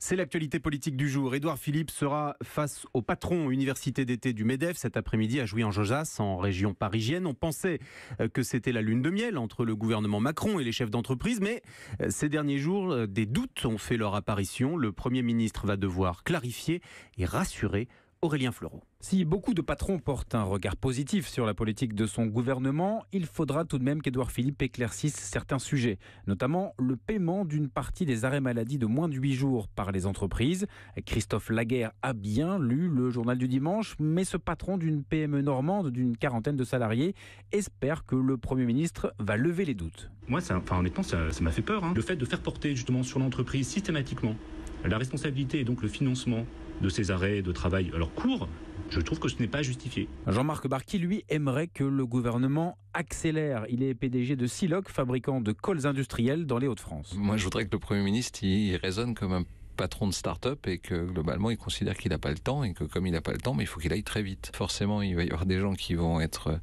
C'est l'actualité politique du jour. Édouard Philippe sera face au patron Université d'été du MEDEF cet après-midi à Jouy-en-Josas, en région parisienne. On pensait euh, que c'était la lune de miel entre le gouvernement Macron et les chefs d'entreprise, mais euh, ces derniers jours, euh, des doutes ont fait leur apparition. Le Premier ministre va devoir clarifier et rassurer Aurélien Fleureau. Si beaucoup de patrons portent un regard positif sur la politique de son gouvernement, il faudra tout de même qu'Edouard Philippe éclaircisse certains sujets, notamment le paiement d'une partie des arrêts maladie de moins de 8 jours par les entreprises. Christophe Laguerre a bien lu le journal du dimanche, mais ce patron d'une PME normande d'une quarantaine de salariés espère que le Premier ministre va lever les doutes. Moi, ça, enfin, honnêtement, ça, m'a fait peur. Hein. Le fait de faire porter justement sur l'entreprise systématiquement la responsabilité et donc le financement de ces arrêts de travail, alors courts, je trouve que ce n'est pas justifié. Jean-Marc Barqui, lui, aimerait que le gouvernement accélère. Il est PDG de Siloc, fabricant de cols industriels dans les Hauts-de-France. Moi, je voudrais que le Premier ministre il raisonne comme un patron de start-up et que globalement il considère qu'il n'a pas le temps et que comme il n'a pas le temps, mais il faut qu'il aille très vite. Forcément, il va y avoir des gens qui vont être euh,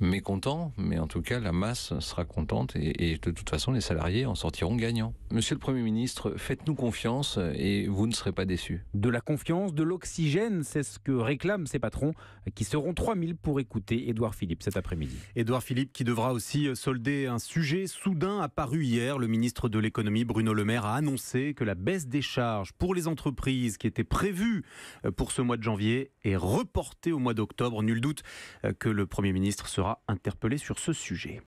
mécontents, mais en tout cas la masse sera contente et, de toute façon les salariés en sortiront gagnants. Monsieur le Premier ministre, faites-nous confiance et vous ne serez pas déçus. De la confiance, de l'oxygène, c'est ce que réclament ces patrons qui seront 3000 pour écouter Edouard Philippe cet après-midi. Edouard Philippe qui devra aussi solder un sujet soudain apparu hier. Le ministre de l'économie Bruno Le Maire a annoncé que la baisse des charges pour les entreprises qui étaient prévues euh, pour ce mois de janvier est reportée au mois d'octobre. Nul doute euh, que le Premier ministre sera interpellé sur ce sujet.